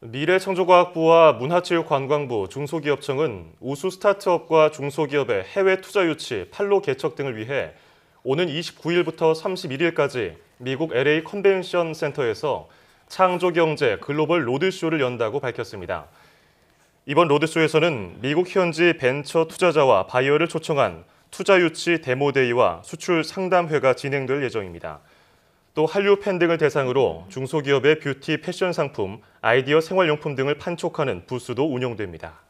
미래창조과학부와 문화체육관광부, 중소기업청은 우수 스타트업과 중소기업의 해외 투자 유치, 판로 개척 등을 위해 오는 29일부터 31일까지 미국 LA 컨벤션 센터에서 창조경제 글로벌 로드쇼를 연다고 밝혔습니다. 이번 로드쇼에서는 미국 현지 벤처 투자자와 바이어를 초청한 투자 유치 데모데이와 수출 상담회가 진행될 예정입니다. 또 한류 팬 등을 대상으로 중소기업의 뷰티 패션 상품, 아이디어 생활용품 등을 판촉하는 부스도 운영됩니다.